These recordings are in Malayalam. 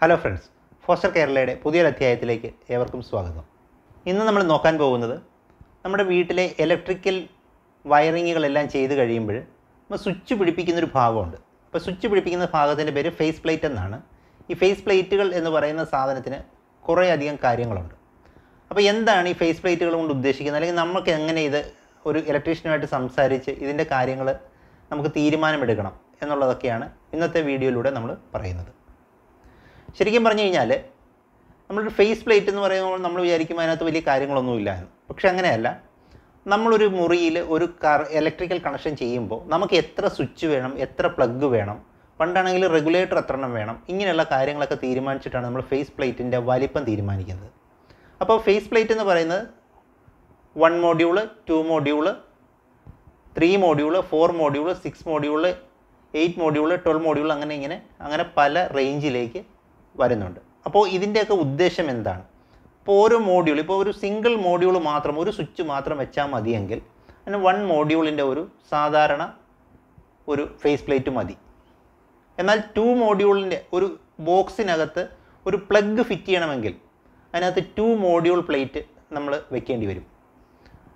ഹലോ ഫ്രണ്ട്സ് ഫോസ്റ്റർ കേരളയുടെ പുതിയൊരു അധ്യായത്തിലേക്ക് ഏവർക്കും സ്വാഗതം ഇന്ന് നമ്മൾ നോക്കാൻ പോകുന്നത് നമ്മുടെ വീട്ടിലെ ഇലക്ട്രിക്കൽ വയറിങ്ങുകളെല്ലാം ചെയ്ത് കഴിയുമ്പോൾ നമ്മൾ സ്വിച്ച് പിടിപ്പിക്കുന്നൊരു ഭാഗമുണ്ട് അപ്പോൾ സ്വിച്ച് പിടിപ്പിക്കുന്ന ഭാഗത്തിൻ്റെ പേര് ഫേസ് പ്ലേറ്റ് എന്നാണ് ഈ ഫേസ് പ്ലേറ്റുകൾ എന്ന് പറയുന്ന സാധനത്തിന് കുറേ അധികം കാര്യങ്ങളുണ്ട് അപ്പോൾ എന്താണ് ഈ ഫേസ് പ്ലേറ്റുകൾ കൊണ്ട് ഉദ്ദേശിക്കുന്നത് അല്ലെങ്കിൽ നമുക്ക് എങ്ങനെ ഇത് ഒരു ഇലക്ട്രീഷ്യനുമായിട്ട് സംസാരിച്ച് ഇതിൻ്റെ കാര്യങ്ങൾ നമുക്ക് തീരുമാനമെടുക്കണം എന്നുള്ളതൊക്കെയാണ് ഇന്നത്തെ വീഡിയോയിലൂടെ നമ്മൾ പറയുന്നത് ശരിക്കും പറഞ്ഞു കഴിഞ്ഞാൽ നമ്മളൊരു ഫേസ് പ്ലേറ്റ് എന്ന് പറയുമ്പോൾ നമ്മൾ വിചാരിക്കും അതിനകത്ത് വലിയ കാര്യങ്ങളൊന്നുമില്ല എന്ന് പക്ഷെ അങ്ങനെയല്ല നമ്മളൊരു മുറിയിൽ ഒരു കർ ഇലക്ട്രിക്കൽ കണക്ഷൻ ചെയ്യുമ്പോൾ നമുക്ക് എത്ര സ്വിച്ച് വേണം എത്ര പ്ലഗ് വേണം പണ്ടാണെങ്കിൽ റെഗുലേറ്റർ എത്ര എണ്ണം വേണം ഇങ്ങനെയുള്ള കാര്യങ്ങളൊക്കെ തീരുമാനിച്ചിട്ടാണ് നമ്മൾ ഫേസ് പ്ലേറ്റിൻ്റെ വലിപ്പം തീരുമാനിക്കുന്നത് അപ്പോൾ ഫേസ് പ്ലേറ്റ് എന്ന് പറയുന്നത് one module two module three module four module six module eight module twelve module അങ്ങനെ ഇങ്ങനെ അങ്ങനെ പല റേഞ്ചിലേക്ക് വരുന്നുണ്ട് അപ്പോൾ ഇതിൻ്റെയൊക്കെ ഉദ്ദേശം എന്താണ് ഇപ്പോൾ ഓരോ മോഡ്യൂൾ ഇപ്പോൾ ഒരു സിംഗിൾ മോഡ്യൂൾ മാത്രം ഒരു സ്വിച്ച് മാത്രം വെച്ചാൽ മതിയെങ്കിൽ അതിന് വൺ മോഡ്യൂളിൻ്റെ ഒരു സാധാരണ ഒരു ഫേസ് പ്ലേറ്റ് മതി എന്നാൽ ടു മോഡ്യൂളിൻ്റെ ഒരു ബോക്സിനകത്ത് ഒരു പ്ലഗ് ഫിറ്റ് ചെയ്യണമെങ്കിൽ അതിനകത്ത് ടു മോഡ്യൂൾ പ്ലേറ്റ് നമ്മൾ വെക്കേണ്ടി വരും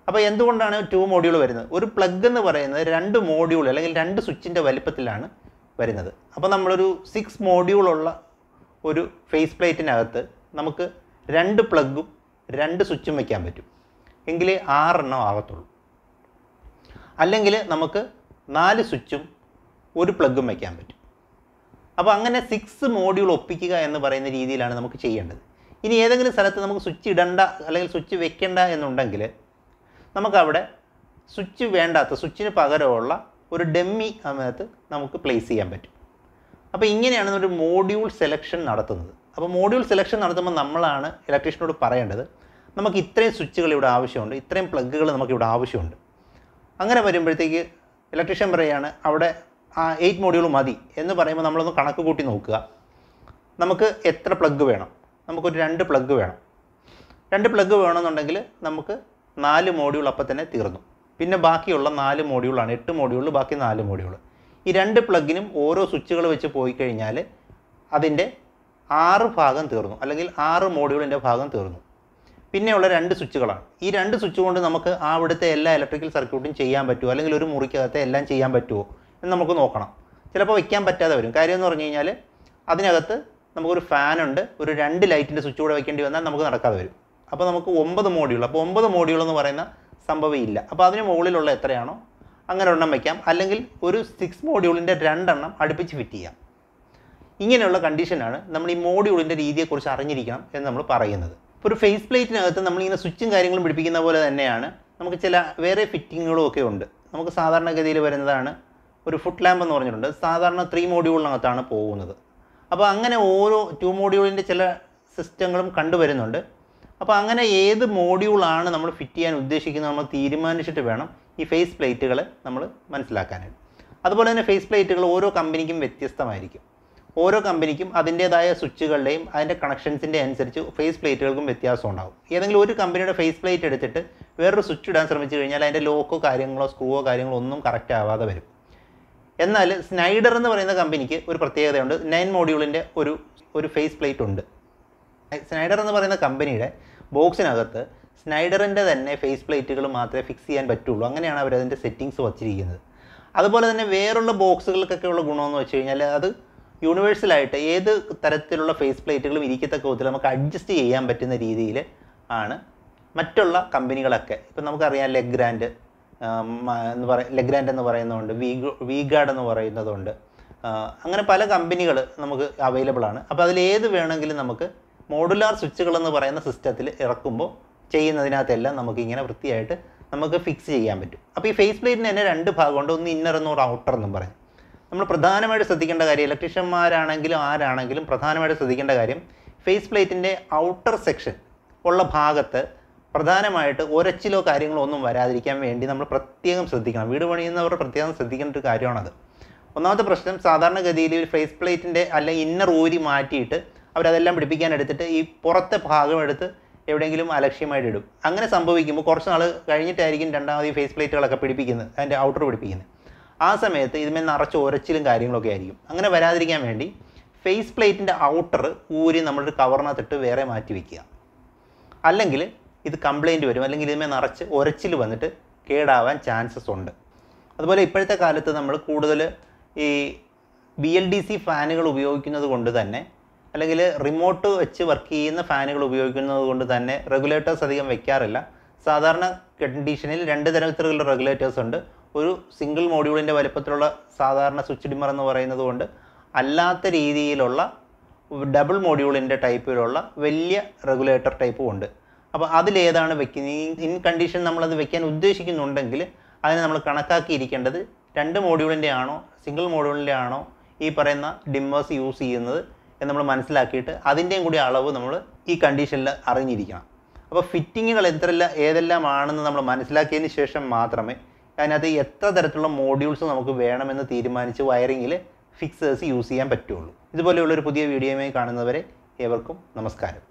അപ്പോൾ എന്തുകൊണ്ടാണ് ടു മോഡ്യൂൾ വരുന്നത് ഒരു പ്ലഗ് എന്ന് പറയുന്നത് രണ്ട് മോഡ്യൂൾ അല്ലെങ്കിൽ രണ്ട് സ്വിച്ചിൻ്റെ വലിപ്പത്തിലാണ് വരുന്നത് അപ്പോൾ നമ്മളൊരു സിക്സ് മോഡ്യൂളുള്ള ഒരു ഫേസ് പ്ലേറ്റിനകത്ത് നമുക്ക് രണ്ട് പ്ലഗും രണ്ട് സ്വിച്ചും വയ്ക്കാൻ പറ്റും എങ്കിലേ ആറെണ്ണം ആകത്തുള്ളൂ അല്ലെങ്കിൽ നമുക്ക് നാല് സ്വിച്ചും ഒരു പ്ലഗും വയ്ക്കാൻ പറ്റും അപ്പോൾ അങ്ങനെ സിക്സ് മോഡ്യൂൾ ഒപ്പിക്കുക എന്ന് പറയുന്ന രീതിയിലാണ് നമുക്ക് ചെയ്യേണ്ടത് ഇനി ഏതെങ്കിലും സ്ഥലത്ത് നമുക്ക് സ്വിച്ച് ഇടണ്ട അല്ലെങ്കിൽ സ്വിച്ച് വെക്കേണ്ട എന്നുണ്ടെങ്കിൽ നമുക്കവിടെ സ്വിച്ച് വേണ്ടാത്ത സ്വിച്ചിന് പകരമുള്ള ഒരു ഡെമ്മി അതിനകത്ത് നമുക്ക് പ്ലേസ് ചെയ്യാൻ പറ്റും അപ്പോൾ ഇങ്ങനെയാണ് ഒരു മോഡ്യൂൾ സെലക്ഷൻ നടത്തുന്നത് അപ്പോൾ മോഡ്യൂൾ സെലക്ഷൻ നടത്തുമ്പോൾ നമ്മളാണ് ഇലക്ട്രീഷ്യനോട് പറയേണ്ടത് നമുക്ക് ഇത്രയും സ്വിച്ചുകൾ ഇവിടെ ആവശ്യമുണ്ട് ഇത്രയും പ്ലഗ്ഗുകൾ നമുക്ക് ഇവിടെ ആവശ്യമുണ്ട് അങ്ങനെ വരുമ്പോഴത്തേക്ക് ഇലക്ട്രീഷ്യൻ പറയുകയാണ് അവിടെ ആ എയ്റ്റ് മോഡ്യൂൾ മതി എന്ന് പറയുമ്പോൾ നമ്മളൊന്ന് കണക്ക് കൂട്ടി നോക്കുക നമുക്ക് എത്ര പ്ലഗ് വേണം നമുക്കൊരു രണ്ട് പ്ലഗ് വേണം രണ്ട് പ്ലഗ് വേണമെന്നുണ്ടെങ്കിൽ നമുക്ക് നാല് മോഡ്യൂൾ അപ്പം തന്നെ തീർന്നു പിന്നെ ബാക്കിയുള്ള നാല് മോഡ്യൂളാണ് എട്ട് മോഡ്യൂളിൽ ബാക്കി നാല് മോഡ്യൂൾ ഈ രണ്ട് പ്ലഗിനും ഓരോ സ്വിച്ചുകൾ വെച്ച് പോയി കഴിഞ്ഞാൽ അതിൻ്റെ ആറ് ഭാഗം തീർന്നു അല്ലെങ്കിൽ ആറ് മോഡ്യൂളിൻ്റെ ഭാഗം തീർന്നു പിന്നെയുള്ള രണ്ട് സ്വിച്ചുകളാണ് ഈ രണ്ട് സ്വിച്ച് കൊണ്ട് നമുക്ക് അവിടുത്തെ എല്ലാ ഇലക്ട്രിക്കൽ സർക്യൂട്ടും ചെയ്യാൻ പറ്റുമോ അല്ലെങ്കിൽ ഒരു മുറിക്കകത്തെ എല്ലാം ചെയ്യാൻ പറ്റുമോ എന്ന് നമുക്ക് നോക്കണം ചിലപ്പോൾ വയ്ക്കാൻ പറ്റാതെ വരും കാര്യം എന്ന് പറഞ്ഞു കഴിഞ്ഞാൽ അതിനകത്ത് നമുക്കൊരു ഫാനുണ്ട് ഒരു രണ്ട് ലൈറ്റിൻ്റെ സ്വിച്ച് കൂടെ വയ്ക്കേണ്ടി വന്നാൽ നമുക്ക് നടക്കാതെ വരും അപ്പോൾ നമുക്ക് ഒമ്പത് മോഡ്യൂൾ അപ്പോൾ ഒമ്പത് മോഡ്യൂൾ എന്ന് പറയുന്ന സംഭവം ഇല്ല അപ്പോൾ അതിന് മുകളിലുള്ള എത്രയാണോ അങ്ങനെ ഒരെണ്ണം വയ്ക്കാം അല്ലെങ്കിൽ ഒരു സിക്സ് മോഡ്യൂളിൻ്റെ രണ്ടെണ്ണം അടുപ്പിച്ച് ഫിറ്റ് ചെയ്യാം ഇങ്ങനെയുള്ള കണ്ടീഷനാണ് നമ്മൾ ഈ മോഡ്യൂളിൻ്റെ രീതിയെക്കുറിച്ച് അറിഞ്ഞിരിക്കണം എന്ന് നമ്മൾ പറയുന്നത് ഇപ്പോൾ ഒരു ഫേസ് പ്ലേറ്റിനകത്ത് നമ്മളിങ്ങനെ സ്വിച്ചും കാര്യങ്ങളും പിടിപ്പിക്കുന്ന പോലെ തന്നെയാണ് നമുക്ക് ചില വേറെ ഫിറ്റിങ്ങുകളും ഒക്കെ ഉണ്ട് നമുക്ക് സാധാരണഗതിയിൽ വരുന്നതാണ് ഒരു ഫുഡ് ലാമ്പ് എന്ന് പറഞ്ഞിട്ടുണ്ട് സാധാരണ ത്രീ മോഡ്യൂളിനകത്താണ് പോകുന്നത് അപ്പോൾ അങ്ങനെ ഓരോ ടു മോഡ്യൂളിൻ്റെ ചില സിസ്റ്റങ്ങളും കണ്ടുവരുന്നുണ്ട് അപ്പോൾ അങ്ങനെ ഏത് മോഡ്യൂളാണ് നമ്മൾ ഫിറ്റ് ചെയ്യാൻ ഉദ്ദേശിക്കുന്നത് നമ്മൾ തീരുമാനിച്ചിട്ട് വേണം ഈ ഫേസ് പ്ലേറ്റുകൾ നമ്മൾ മനസ്സിലാക്കാനായിട്ട് അതുപോലെ തന്നെ ഫേസ് പ്ലേറ്റുകൾ ഓരോ കമ്പനിക്കും വ്യത്യസ്തമായിരിക്കും ഓരോ കമ്പനിക്കും അതിൻ്റേതായ സ്വിച്ചുകളുടെയും അതിൻ്റെ കണക്ഷൻസിൻ്റെ അനുസരിച്ച് ഫേസ് പ്ലേറ്റുകൾക്കും വ്യത്യാസം ഉണ്ടാകും ഏതെങ്കിലും ഒരു കമ്പനിയുടെ ഫേസ് പ്ലേറ്റ് എടുത്തിട്ട് വേറൊരു സ്വിച്ച് ഇടാൻ ശ്രമിച്ചു കഴിഞ്ഞാൽ അതിൻ്റെ ലോക്കോ കാര്യങ്ങളോ സ്ക്രൂവോ കാര്യങ്ങളോ ഒന്നും കറക്റ്റ് ആവാതെ വരും എന്നാൽ സ്നൈഡർ എന്ന് പറയുന്ന കമ്പനിക്ക് ഒരു പ്രത്യേകതയുണ്ട് നയൻ മോഡ്യൂളിൻ്റെ ഒരു ഒരു ഫേസ് പ്ലേറ്റ് ഉണ്ട് സ്നൈഡർ എന്ന് പറയുന്ന കമ്പനിയുടെ ബോക്സിനകത്ത് സ്നൈഡറിൻ്റെ തന്നെ ഫേസ് പ്ലേറ്റുകൾ മാത്രമേ ഫിക്സ് ചെയ്യാൻ പറ്റുള്ളൂ അങ്ങനെയാണ് അവരതിൻ്റെ സെറ്റിങ്സ് വച്ചിരിക്കുന്നത് അതുപോലെ തന്നെ വേറുള്ള ബോക്സുകൾക്കൊക്കെ ഉള്ള ഗുണമെന്ന് വെച്ച് കഴിഞ്ഞാൽ അത് യൂണിവേഴ്സലായിട്ട് ഏത് തരത്തിലുള്ള ഫേസ് പ്ലേറ്റുകളും ഇരിക്കത്തക്ക വിധത്തിൽ നമുക്ക് അഡ്ജസ്റ്റ് ചെയ്യാൻ പറ്റുന്ന രീതിയിൽ ആണ് മറ്റുള്ള കമ്പനികളൊക്കെ ഇപ്പം നമുക്കറിയാം ലെഗ്രാൻഡ് എന്ന് ലെഗ് ലെഗ്രാൻഡ് എന്ന് പറയുന്നതുണ്ട് വീഗോ വീഗാർഡ് എന്ന് പറയുന്നതുണ്ട് അങ്ങനെ പല കമ്പനികൾ നമുക്ക് അവൈലബിൾ ആണ് അപ്പോൾ അതിൽ ഏത് വേണമെങ്കിലും നമുക്ക് മോഡുലാർ സ്വിച്ചുകൾ എന്ന് പറയുന്ന സിസ്റ്റത്തിൽ ഇറക്കുമ്പോൾ ചെയ്യുന്നതിനകത്തെല്ലാം ഇങ്ങനെ വൃത്തിയായിട്ട് നമുക്ക് ഫിക്സ് ചെയ്യാൻ പറ്റും അപ്പോൾ ഈ ഫേസ് പ്ലേറ്റിന് തന്നെ രണ്ട് ഭാഗമുണ്ട് ഒന്ന് ഇന്നർ എന്നും ഒരു ഔട്ടർ എന്നും പറയും നമ്മൾ പ്രധാനമായിട്ട് ശ്രദ്ധിക്കേണ്ട കാര്യം ഇലക്ട്രീഷ്യന്മാരാണെങ്കിലും ആരാണെങ്കിലും പ്രധാനമായിട്ട് ശ്രദ്ധിക്കേണ്ട കാര്യം ഫേസ് പ്ലേറ്റിൻ്റെ ഔട്ടർ സെക്ഷൻ ഉള്ള ഭാഗത്ത് പ്രധാനമായിട്ട് ഒരച്ചിലോ കാര്യങ്ങളോ ഒന്നും വരാതിരിക്കാൻ വേണ്ടി നമ്മൾ പ്രത്യേകം ശ്രദ്ധിക്കണം വീട് പണിയുന്നവർ പ്രത്യേകം ശ്രദ്ധിക്കേണ്ട ഒരു കാര്യമാണത് ഒന്നാമത്തെ പ്രശ്നം സാധാരണഗതിയിൽ ഫേസ് പ്ലേറ്റിൻ്റെ അല്ലെങ്കിൽ ഇന്നർ ഊരി മാറ്റിയിട്ട് അവരതെല്ലാം പിടിപ്പിക്കാൻ എടുത്തിട്ട് ഈ പുറത്തെ ഭാഗം എടുത്ത് എവിടെയെങ്കിലും അലക്ഷ്യമായിട്ട് ഇടും അങ്ങനെ സംഭവിക്കുമ്പോൾ കുറച്ച് നാൾ കഴിഞ്ഞിട്ടായിരിക്കും രണ്ടാമത് ഈ ഫേസ് പ്ലേറ്റുകളൊക്കെ പിടിപ്പിക്കുന്നത് അതിൻ്റെ ഔട്ടർ പിടിപ്പിക്കുന്നത് ആ സമയത്ത് ഇതിന്മേൽ നിറച്ച് ഉരച്ചിലും കാര്യങ്ങളൊക്കെ ആയിരിക്കും അങ്ങനെ വരാതിരിക്കാൻ വേണ്ടി ഫേസ് പ്ലേറ്റിൻ്റെ ഔട്ടർ ഊരി നമ്മളൊരു കവറിനകത്തിട്ട് വേറെ മാറ്റി വയ്ക്കുക അല്ലെങ്കിൽ ഇത് കംപ്ലൈൻറ്റ് വരും അല്ലെങ്കിൽ ഇതിന്മേൽ നിറച്ച് ഉരച്ചിൽ വന്നിട്ട് കേടാവാൻ ചാൻസസ് ഉണ്ട് അതുപോലെ ഇപ്പോഴത്തെ കാലത്ത് നമ്മൾ കൂടുതൽ ഈ ബി എൽ ഡി സി ഫാനുകൾ ഉപയോഗിക്കുന്നത് കൊണ്ട് തന്നെ അല്ലെങ്കിൽ റിമോട്ട് വെച്ച് വർക്ക് ചെയ്യുന്ന ഫാനുകൾ ഉപയോഗിക്കുന്നത് കൊണ്ട് തന്നെ റെഗുലേറ്റേഴ്സ് അധികം വെക്കാറില്ല സാധാരണ കണ്ടീഷനിൽ രണ്ട് തരത്തിലുള്ള റെഗുലേറ്റേഴ്സ് ഉണ്ട് ഒരു സിംഗിൾ മോഡ്യൂളിൻ്റെ വലുപ്പത്തിലുള്ള സാധാരണ സ്വിച്ച് ഡിമർ എന്ന് പറയുന്നത് കൊണ്ട് അല്ലാത്ത രീതിയിലുള്ള ഡബിൾ മോഡ്യൂളിൻ്റെ ടൈപ്പിലുള്ള വലിയ റെഗുലേറ്റർ ടൈപ്പും ഉണ്ട് അപ്പോൾ അതിലേതാണ് വെക്കുന്നത് ഇൻ കണ്ടീഷൻ നമ്മളത് വെക്കാൻ ഉദ്ദേശിക്കുന്നുണ്ടെങ്കിൽ അതിനെ നമ്മൾ കണക്കാക്കിയിരിക്കേണ്ടത് രണ്ട് മോഡ്യൂളിൻ്റെ ആണോ സിംഗിൾ മോഡ്യൂളിൻ്റെ ആണോ ഈ പറയുന്ന ഡിമ്മേഴ്സ് യൂസ് ചെയ്യുന്നത് എന്ന് നമ്മൾ മനസ്സിലാക്കിയിട്ട് അതിൻ്റെയും കൂടി അളവ് നമ്മൾ ഈ കണ്ടീഷനിൽ അറിഞ്ഞിരിക്കണം അപ്പോൾ ഫിറ്റിങ്ങുകൾ എന്തെല്ലാം ഏതെല്ലാം ആണെന്ന് നമ്മൾ മനസ്സിലാക്കിയതിന് ശേഷം മാത്രമേ അതിനകത്ത് എത്ര തരത്തിലുള്ള മോഡ്യൂൾസ് നമുക്ക് വേണമെന്ന് തീരുമാനിച്ച് വയറിങ്ങിൽ ഫിക്സേഴ്സ് യൂസ് ചെയ്യാൻ പറ്റുള്ളൂ ഇതുപോലെയുള്ളൊരു പുതിയ വീഡിയോയുമായി കാണുന്നവരെ ഏവർക്കും നമസ്കാരം